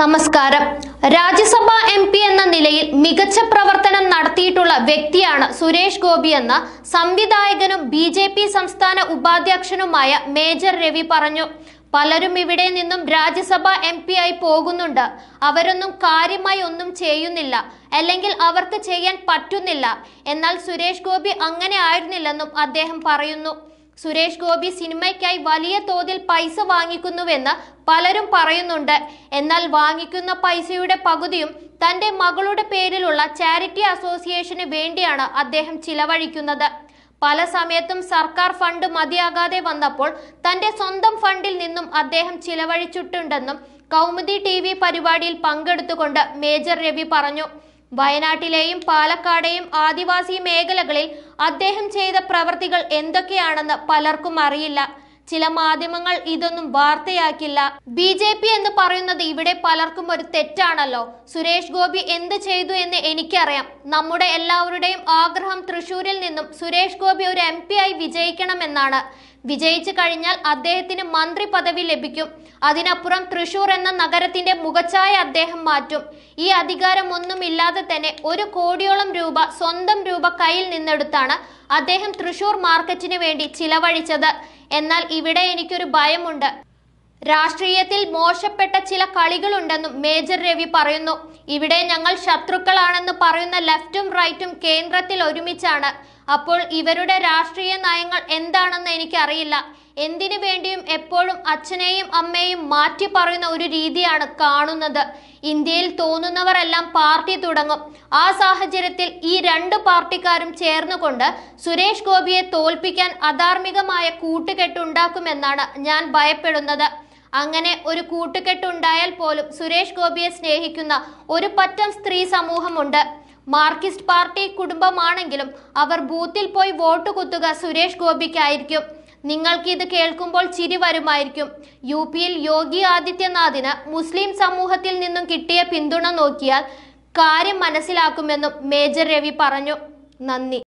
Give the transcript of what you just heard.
നമസ്കാരം Rajya Sabha M P എന്ന നിലയിൽ മികച്ച പ്രവർത്തനം നടത്തിയിട്ടുള്ള വ്യക്തിയാണ് സുരേഷ് ഗോപി എന്ന് സംവിധായകനും ബി ജെ പി സംസ്ഥാന ഉപാധ്യക്ഷനുമായ മേജർ രവി പറഞ്ഞു പലരും ഇവിടെ നിന്നും രാജ്യസഭ എം പി ആയി പോകുന്നുണ്ട് അവരൊന്നും കാര്യമായി ഒന്നും ചെയ്യുന്നില്ല അല്ലെങ്കിൽ അവർക്ക് ചെയ്യാൻ പറ്റുന്നില്ല എന്നാൽ സുരേഷ് ഗോപി അങ്ങനെ ആയിരുന്നില്ലെന്നും അദ്ദേഹം പറയുന്നു സുരേഷ് ഗോപി സിനിമയ്ക്കായി വലിയ തോതിൽ പൈസ വാങ്ങിക്കുന്നുവെന്ന് പലരും പറയുന്നുണ്ട് എന്നാൽ വാങ്ങിക്കുന്ന പൈസയുടെ പകുതിയും തന്റെ മകളുടെ പേരിലുള്ള ചാരിറ്റി അസോസിയേഷന് വേണ്ടിയാണ് അദ്ദേഹം ചിലവഴിക്കുന്നത് പല സമയത്തും സർക്കാർ ഫണ്ട് മതിയാകാതെ വന്നപ്പോൾ തന്റെ സ്വന്തം ഫണ്ടിൽ നിന്നും അദ്ദേഹം ചിലവഴിച്ചിട്ടുണ്ടെന്നും കൗമുദി ടി പരിപാടിയിൽ പങ്കെടുത്തുകൊണ്ട് മേജർ രവി പറഞ്ഞു വയനാട്ടിലെയും പാലക്കാടെയും ആദിവാസി മേഖലകളിൽ അദ്ദേഹം ചെയ്ത പ്രവർത്തികൾ എന്തൊക്കെയാണെന്ന് പലർക്കും അറിയില്ല ചില മാധ്യമങ്ങൾ ഇതൊന്നും വാർത്തയാക്കില്ല ബി ജെ പി എന്ന് പറയുന്നത് ഇവിടെ പലർക്കും ഒരു തെറ്റാണല്ലോ സുരേഷ് ഗോപി എന്ത് ചെയ്തു എന്ന് എനിക്കറിയാം നമ്മുടെ എല്ലാവരുടെയും ആഗ്രഹം തൃശൂരിൽ നിന്നും സുരേഷ് ഗോപി ഒരു എം പി ആയി വിജയിക്കണമെന്നാണ് വിജയിച്ചു കഴിഞ്ഞാൽ അദ്ദേഹത്തിന് മന്ത്രി പദവി ലഭിക്കും അതിനപ്പുറം തൃശൂർ എന്ന നഗരത്തിന്റെ മുഖച്ഛായ അദ്ദേഹം മാറ്റും ഈ അധികാരം ഒന്നുമില്ലാതെ തന്നെ ഒരു കോടിയോളം രൂപ സ്വന്തം രൂപ കയ്യിൽ നിന്നെടുത്താണ് അദ്ദേഹം തൃശൂർ മാർക്കറ്റിന് വേണ്ടി ചിലവഴിച്ചത് എന്നാൽ ഇവിടെ എനിക്കൊരു ഭയമുണ്ട് രാഷ്ട്രീയത്തിൽ മോശപ്പെട്ട ചില കളികളുണ്ടെന്നും മേജർ രവി പറയുന്നു ഇവിടെ ഞങ്ങൾ ശത്രുക്കളാണെന്ന് പറയുന്ന ലെഫ്റ്റും റൈറ്റും കേന്ദ്രത്തിൽ ഒരുമിച്ചാണ് അപ്പോൾ ഇവരുടെ രാഷ്ട്രീയ നയങ്ങൾ എന്താണെന്ന് എനിക്കറിയില്ല എന്തിനു വേണ്ടിയും എപ്പോഴും അച്ഛനെയും അമ്മയെയും മാറ്റി പറയുന്ന ഒരു രീതിയാണ് കാണുന്നത് ഇന്ത്യയിൽ തോന്നുന്നവരെല്ലാം പാർട്ടി തുടങ്ങും ആ സാഹചര്യത്തിൽ ഈ രണ്ട് പാർട്ടിക്കാരും ചേർന്നുകൊണ്ട് സുരേഷ് ഗോപിയെ തോൽപ്പിക്കാൻ അധാർമികമായ കൂട്ടുകെട്ടുണ്ടാക്കുമെന്നാണ് ഞാൻ ഭയപ്പെടുന്നത് അങ്ങനെ ഒരു കൂട്ടുകെട്ടുണ്ടായാൽ പോലും സുരേഷ് ഗോപിയെ സ്നേഹിക്കുന്ന ഒരു പറ്റം സ്ത്രീ സമൂഹമുണ്ട് മാർക്സിസ്റ്റ് പാർട്ടി കുടുംബമാണെങ്കിലും അവർ ബൂത്തിൽ പോയി വോട്ട് കുത്തുക സുരേഷ് ഗോപിക്കായിരിക്കും നിങ്ങൾക്ക് ഇത് കേൾക്കുമ്പോൾ ചിരി വരുമായിരിക്കും യു പിയിൽ യോഗി ആദിത്യനാഥിന് മുസ്ലിം സമൂഹത്തിൽ നിന്നും കിട്ടിയ പിന്തുണ നോക്കിയാൽ കാര്യം മനസ്സിലാക്കുമെന്നും മേജർ രവി പറഞ്ഞു നന്ദി